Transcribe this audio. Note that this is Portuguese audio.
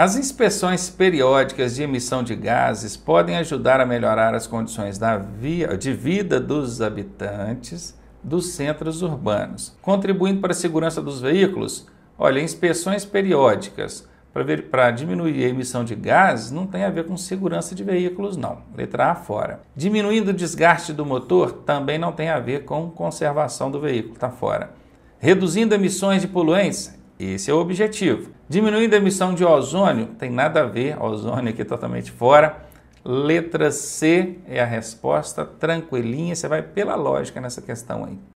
As inspeções periódicas de emissão de gases podem ajudar a melhorar as condições via, de vida dos habitantes dos centros urbanos, contribuindo para a segurança dos veículos. Olha, inspeções periódicas para diminuir a emissão de gases não tem a ver com segurança de veículos, não. Letra A fora. Diminuindo o desgaste do motor também não tem a ver com conservação do veículo, está fora. Reduzindo emissões de poluentes, esse é o objetivo. Diminuindo a emissão de ozônio, tem nada a ver, ozônio aqui totalmente fora. Letra C é a resposta, tranquilinha, você vai pela lógica nessa questão aí.